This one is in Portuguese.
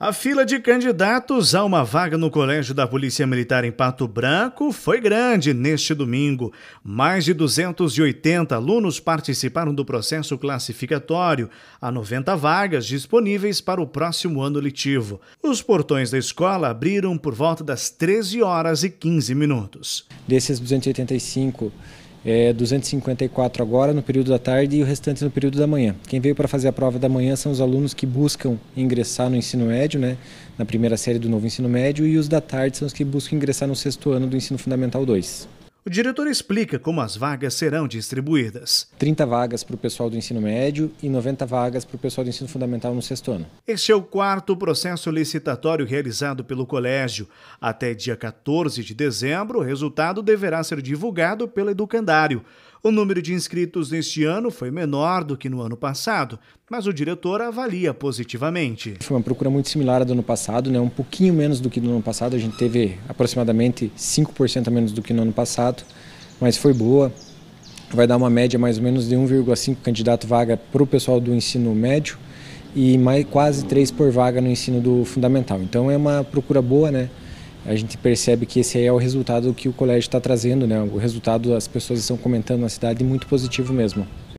A fila de candidatos a uma vaga no Colégio da Polícia Militar em Pato Branco foi grande neste domingo. Mais de 280 alunos participaram do processo classificatório. Há 90 vagas disponíveis para o próximo ano letivo. Os portões da escola abriram por volta das 13 horas e 15 minutos. Desses 285 é, 254 agora no período da tarde e o restante no período da manhã. Quem veio para fazer a prova da manhã são os alunos que buscam ingressar no ensino médio, né, na primeira série do novo ensino médio, e os da tarde são os que buscam ingressar no sexto ano do ensino fundamental 2. O diretor explica como as vagas serão distribuídas: 30 vagas para o pessoal do ensino médio e 90 vagas para o pessoal do ensino fundamental no sexto ano. Este é o quarto processo licitatório realizado pelo colégio. Até dia 14 de dezembro, o resultado deverá ser divulgado pelo educandário. O número de inscritos neste ano foi menor do que no ano passado, mas o diretor avalia positivamente. Foi uma procura muito similar à do ano passado, né? um pouquinho menos do que no ano passado. A gente teve aproximadamente 5% a menos do que no ano passado, mas foi boa. Vai dar uma média mais ou menos de 1,5 candidato vaga para o pessoal do ensino médio e mais, quase 3 por vaga no ensino do fundamental. Então é uma procura boa, né? a gente percebe que esse aí é o resultado que o colégio está trazendo, né? O resultado as pessoas estão comentando na cidade muito positivo mesmo.